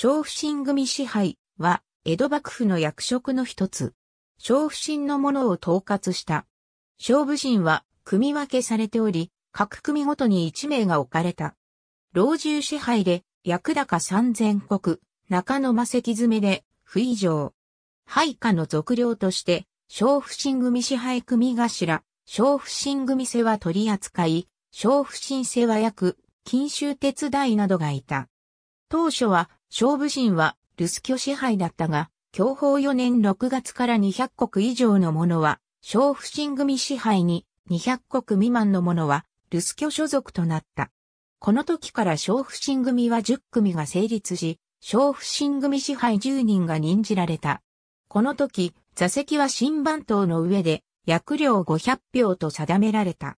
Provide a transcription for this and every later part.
小不信組支配は、江戸幕府の役職の一つ。小不信のものを統括した。小不信は、組分けされており、各組ごとに一名が置かれた。老中支配で、役高三千国、中野間石詰めで、不異常。配下の属領として、小不信組支配組頭、小不信組世は取り扱い、小不信世は役、禁州鉄いなどがいた。当初は、勝負心はルス居支配だったが、享保4年6月から200国以上のものは、勝負心組支配に、200国未満のものは、ルス居所属となった。この時から勝負心組は10組が成立し、勝負心組支配10人が任じられた。この時、座席は新番頭の上で、役領500票と定められた。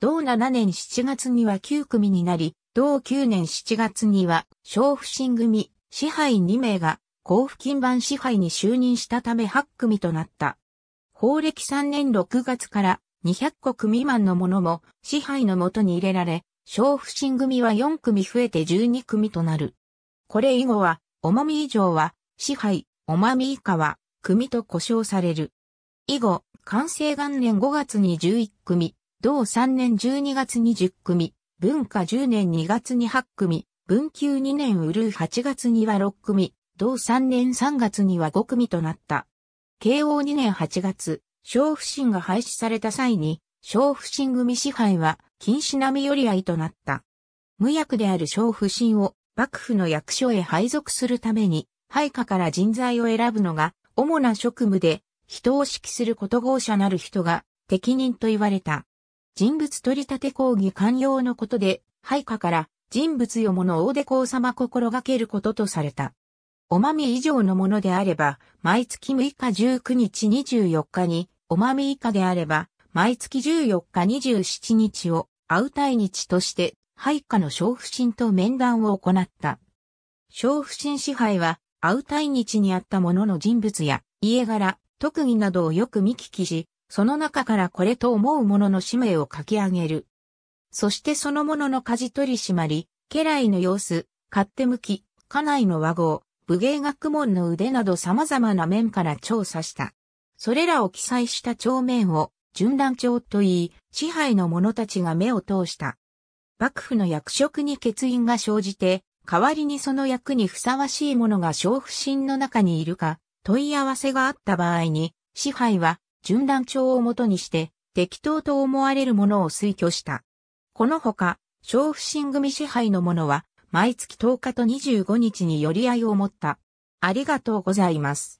同7年7月には9組になり、同9年7月には、小不審組、支配2名が、交付金版支配に就任したため8組となった。法暦3年6月から200国未満のものも支配のもとに入れられ、小不審組は4組増えて12組となる。これ以後は、重み以上は、支配、重み以下は、組と呼称される。以後、完成元年5月に11組、同3年12月に10組、文化10年2月に8組、文久2年ウルー8月には6組、同3年3月には5組となった。慶応2年8月、小不審が廃止された際に、小不審組支配は、禁止並み寄り合いとなった。無役である小不審を、幕府の役所へ配属するために、配下から人材を選ぶのが、主な職務で、人を指揮すること号者なる人が、適任と言われた。人物取り立て講義完了のことで、配下から人物よもの大出公様心がけることとされた。お豆以上のものであれば、毎月6日19日24日に、おまみ以下であれば、毎月14日27日を、会う日として、配下の小不審と面談を行った。小不審支配は、会う日にあったものの人物や、家柄、特技などをよく見聞きし、その中からこれと思う者のの使命を書き上げる。そしてその者のの舵取り締まり、家来の様子、勝手向き、家内の和合、武芸学問の腕など様々な面から調査した。それらを記載した帳面を、順覧帳といい、支配の者たちが目を通した。幕府の役職に欠員が生じて、代わりにその役にふさわしい者が小不審の中にいるか、問い合わせがあった場合に、支配は順覧帳をもとにして、適当と思われるものを推挙した。このほか、小不審組支配の者は、毎月10日と25日に寄り合いを持った。ありがとうございます。